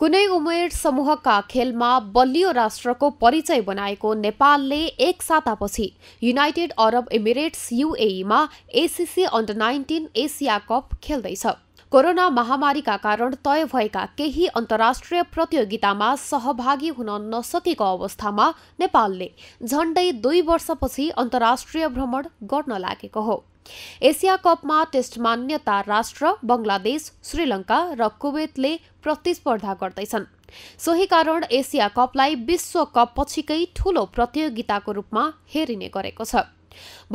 कुनै उमेर समूहका खेलमा बलियो राष्ट्रको परिचय बनाएको नेपालले एक सातापछि युनाइटेड अरब इमिरेट्स युएईमा ACC under nineteen Asia cup खेल्दैछ कोरोना महामारीका कारण तय भएका केही अन्तर्राष्ट्रिय प्रतियोगितामा सहभागी हुन नसकेको अवस्थामा नेपालले झण्डै दुई वर्षपछि अन्तर्राष्ट्रिय भ्रमण गर्न लागेको हो एसिया कपमा टेस्ट मान्यता राष्ट्र बङ्गलादेश श्रीलंका र कुवेतले प्रतिस्पर्धा गर्दैछन् सोही कारण एसिया कपलाई विश्व कप पछिकै ठूलो प्रतियोगिताको रूपमा हेरिने गरेको छ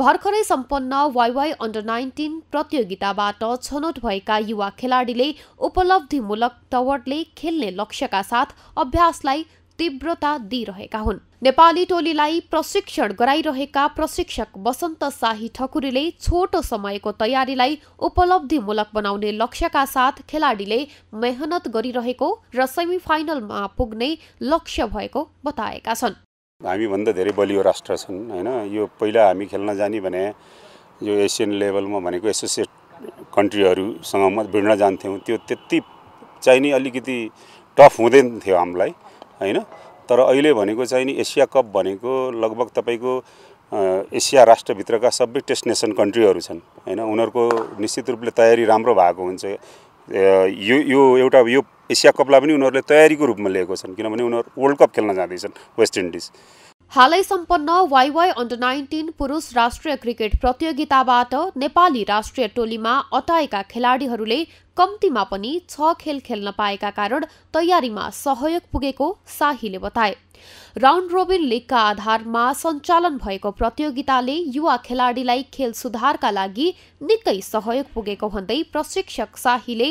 भर्खरै सम्पन्न वाइवाई अन्डर नाइन्टिन प्रतियोगिताबाट छनौट भएका युवा खेलाडीले उपलब्धिमूलक तवरले खेल्ने लक्ष्यका साथ अभ्यासलाई तीव्रता दिइरहेका हुन् नेपाली टोलीलाई प्रशिक्षण गराइरहेका प्रशिक्षक वसन्त शाही ठकुरीले छोटो समयको तयारीलाई उपलब्धिमूलक बनाउने लक्ष्यका साथ खेलाडीले मेहनत गरिरहेको र सेमिफाइनलमा पुग्ने लक्ष्य भएको बताएका छन् हामीभन्दा धेरै बलियो राष्ट्र छन् होइन यो पहिला हामी खेल्न जाने भने यो एसियन लेभलमा भनेको एसोसिएट कन्ट्रीहरूसँग म भिड्न जान्थ्यौँ त्यो त्यति चाहिँ नि अलिकति टफ हुँदैन थियो हामीलाई होइन तर अहिले भनेको चाहिँ नि एसिया कप भनेको लगभग तपाईँको एसिया राष्ट्रभित्रका सबै टेस्ट नेसन कन्ट्रीहरू छन् होइन उनीहरूको निश्चित रूपले तयारी राम्रो भएको हुन्छ यो यो एउटा यो एसिया कपलाई पनि उनीहरूले तयारीको रूपमा लिएको छन् किनभने उनीहरू वर्ल्ड कप खेल्न जाँदैछन् वेस्ट इन्डिज हालै सम्पन्न वाइवाई अन्डर नाइन्टिन पुरुष राष्ट्रिय क्रिकेट प्रतियोगिताबाट नेपाली राष्ट्रिय टोलीमा अटाएका खेलाडीहरूले कम्तीमा पनि छ खेल खेल्न पाएका कारण तयारीमा सहयोग पुगेको शाहीले बताए राउन्ड रोबिन लिगका आधारमा सञ्चालन भएको प्रतियोगिताले युवा खेलाडीलाई खेल सुधारका लागि निकै सहयोग पुगेको भन्दै प्रशिक्षक शाहीले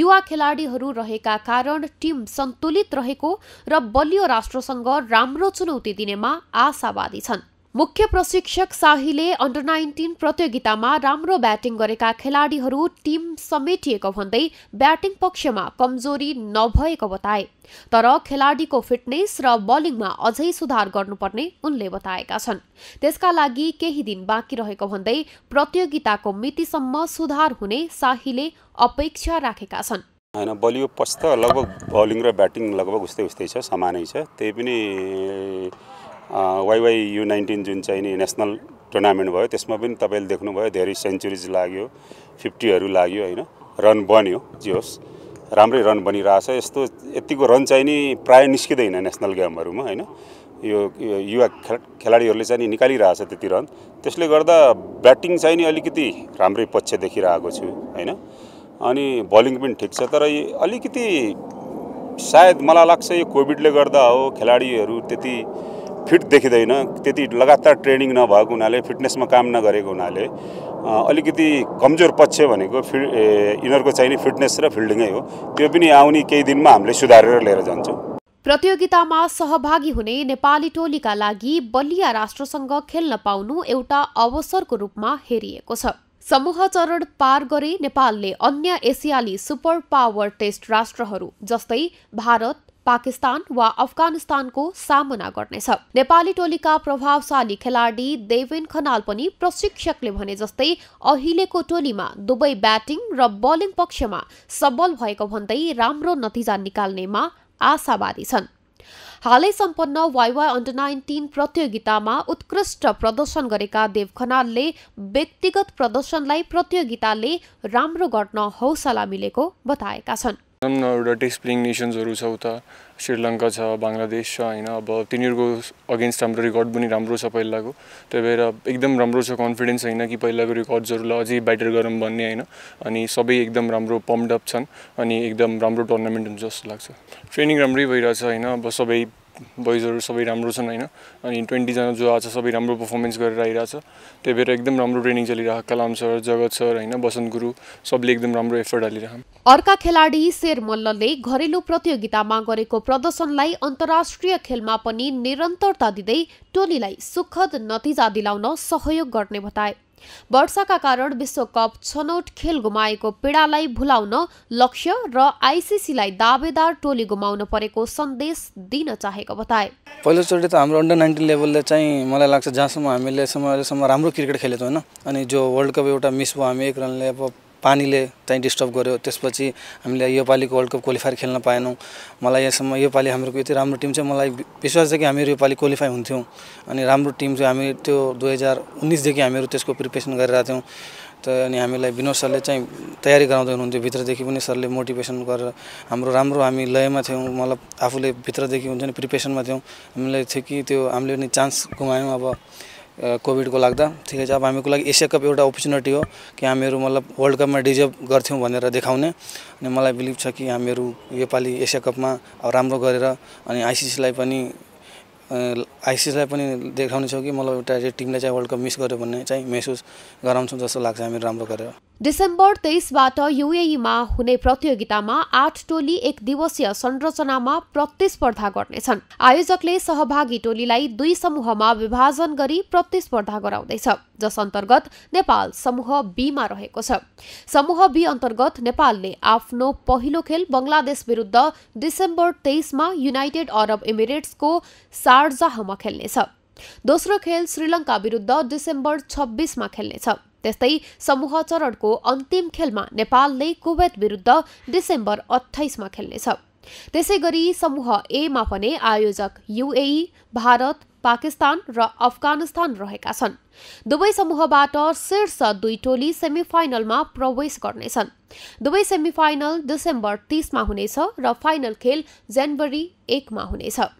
युवा खेलाडीहरू रहेका कारण टिम सन्तुलित रहेको र बलियो राष्ट्रसँग राम्रो चुनौती दिनेमा आशावादी छन् मुख्य प्रशिक्षक शाहीले अन्डर नाइन्टिन प्रतियोगितामा राम्रो ब्याटिङ गरेका खेलाडीहरू टिम समेटिएको भन्दै ब्याटिङ पक्षमा कमजोरी नभएको बताए तर खेलाडीको फिटनेस र बलिङमा अझै सुधार गर्नुपर्ने उनले बताएका छन् त्यसका लागि केही दिन बाँकी रहेको भन्दै प्रतियोगिताको मितिसम्म सुधार हुने शाहीले अपेक्षा राखेका छन् होइन बलियो पस्त लगभग बलिङ र ब्याटिङ लगभग उस्तै उस्तै छ समानै छ त्यही पनि वाइवाई यु नाइन्टिन जुन चाहिँ नि नेसनल टुर्नामेन्ट भयो त्यसमा पनि तपाईँले देख्नुभयो धेरै सेन्चुरिज लाग्यो फिफ्टीहरू लाग्यो होइन रन बन्यो जे होस् राम्रै रन बनिरहेछ यस्तो यतिको रन चाहिँ नि प्रायः निस्किँदैन नेसनल गेमहरूमा होइन यो युवा खेला खेलाडीहरूले चाहिँ नि निकालिरहेछ त्यति रन त्यसले गर्दा ब्याटिङ चाहिँ नि अलिकति राम्रै पक्ष देखिरहेको छु होइन अनि बलिङ पनि ठिक छ तर अलिकति सायद मलाई लाग्छ यो कोभिडले गर्दा हो खेलाडीहरू त्यति फिट देखिँदैन त्यति लगातार ट्रेनिङ नभएको हुनाले फिटनेसमा काम नगरेको हुनाले अलिकति कमजोर पक्ष भनेको फि यिनीहरूको चाहिने फिटनेस र फिल्डिङै हो त्यो पनि आउने केही दिनमा हामीले सुधारेर लिएर जान्छौँ प्रतियोगितामा सहभागी हुने नेपाली टोलीका लागि बलिया राष्ट्रसँग खेल्न पाउनु एउटा अवसरको रूपमा हेरिएको छ समूह चरण पार गरे नेपालले अन्य एसियाली सुपर पावर टेस्ट राष्ट्रहरू जस्तै भारत पाकिस्तान वा अफगानिस्तानको सामना गर्नेछ नेपाली टोलीका प्रभावशाली खेलाडी देवेन खनाल पनि प्रशिक्षकले भने जस्तै अहिलेको टोलीमा दुवै ब्याटिङ र बलिङ पक्षमा सबल भएको भन्दै राम्रो नतिजा निकाल्नेमा आशावादी छन् हालै सम्पन्न वाइवाई अन्डर नाइन्टिन प्रतियोगितामा उत्कृष्ट प्रदर्शन गरेका देव खनालले व्यक्तिगत प्रदर्शनलाई प्रतियोगिताले राम्रो गर्न हौसला मिलेको बताएका छन् न एउटा टेस्ट नेसन्सहरू छ उता श्रीलङ्का छ बङ्गलादेश छ होइन अब तिनीहरूको अगेन्स्ट हाम्रो रेकर्ड पनि राम्रो छ पहिलाको त्यही भएर एकदम राम्रो छ कन्फिडेन्स होइन कि पहिलाको रेकर्ड्सहरूलाई अझै ब्याटर गरौँ भन्ने होइन अनि सबै एकदम राम्रो पम्पडअप छन् अनि एकदम राम्रो टुर्नामेन्ट हुन्छ जस्तो लाग्छ ट्रेनिङ राम्रै भइरहेछ होइन अब सबै बोइजहरू सबै राम्रो छन् होइन अनि ट्वेन्टीजना जो आएको सबै राम्रो पर्फर्मेन्स गरेर आइरहेको छ त्यही भएर एकदम राम्रो ट्रेनिङ चलिरहेको कलाम सर जगत सर होइन बसन्त गुरु सबले एकदम राम्रो एफर्ट हालिरह अर्का खेलाडी शेर मल्लले घरेलु प्रतियोगितामा गरेको प्रदर्शनलाई अन्तर्राष्ट्रिय खेलमा पनि निरन्तरता दिँदै टोलीलाई सुखद नतिजा दिलाउन सहयोग गर्ने बताए वर्षाका कारण विश्वकप छनौट खेल गुमाएको पीडालाई भुलाउन लक्ष्य र आइसिसीलाई दावेदार टोली गुमाउन परेको सन्देश दिन चाहेको बताए पहिलोचोटि त हाम्रो अन्डर नाइन्टिन लेभलले चाहिँ मलाई लाग्छ जहाँसम्म हामीले अहिलेसम्म राम्रो क्रिकेट खेलेको होइन अनि जो वर्ल्ड कप एउटा मिस भयो हामी एक रनले अब पानीले चाहिँ डिस्टर्ब गर्यो त्यसपछि हामीले योपालिको वर्ल्ड कप क्वालिफायर खेल्न पाएनौँ मलाई यहाँसम्म योपालि हाम्रो यति राम्रो टिम छ मलाई विश्वास छ कि हामीहरू योपालि क्वालिफाई हुन्थ्यौँ अनि राम्रो टिम चाहिँ हामी त्यो दुई हजार उन्नाइसदेखि हामीहरू त्यसको प्रिपेरेसन गरिरहेको थियौँ त अनि हामीलाई विनोद सरले चाहिँ तयारी गराउँदै हुनुहुन्थ्यो भित्रदेखि पनि सरले मोटिभेसन गरेर हाम्रो राम्रो हामी लयमा थियौँ मतलब आफूले भित्रदेखि हुन्छ नि प्रिपेरेसनमा थियौँ हामीलाई थियो कि त्यो हामीले नि चान्स गुमायौँ अब कोभिडको लाग्दा ठिकै छ अब हामीको लागि एसिया कप एउटा अपर्च्युनिटी हो कि हामीहरू मतलब वर्ल्ड कपमा डिजर्भ गर्थ्यौँ भनेर देखाउने अनि मलाई बिलिभ छ कि हामीहरू योपालि एसिया कपमा राम्रो गरेर अनि आइसिसीलाई पनि आइसिसीलाई पनि देखाउनेछौँ कि मलाई एउटा टिमले चाहिँ वर्ल्ड कप मिस गर्यो भन्ने चाहिँ महसुस गराउँछौँ जस्तो लाग्छ हामीहरू राम्रो गरेर डिसेम्बर तेइसबाट युएईमा हुने प्रतियोगितामा आठ टोली एक दिवसीय संरचनामा प्रतिस्पर्धा गर्नेछन् आयोजकले सहभागी टोलीलाई दुई समूहमा विभाजन गरी प्रतिस्पर्धा गराउँदैछ जस अन्तर्गत नेपाल समूह बीमा रहेको छ समूह बी अन्तर्गत नेपालले आफ्नो पहिलो खेल बङ्गलादेश विरुद्ध डिसेम्बर तेइसमा युनाइटेड अरब इमिरेट्सको सार्जाहमा खेल्नेछ दोस्रो खेल श्रीलङ्का विरुद्ध डिसेम्बर छब्बिसमा खेल्नेछ त्यस्तै समूह चरणको अन्तिम खेलमा नेपालले कुवेत विरुद्ध डिसेम्बर अठाइसमा खेल्नेछ त्यसै गरी समूह एमा पनि आयोजक युएई भारत पाकिस्तान र अफगानिस्तान रहेका छन् दुवै समूहबाट शीर्ष दुई टोली सेमिफाइनलमा प्रवेश गर्नेछन् दुवै सेमिफाइनल डिसेम्बर तीसमा हुनेछ र फाइनल खेल जनवरी एकमा हुनेछ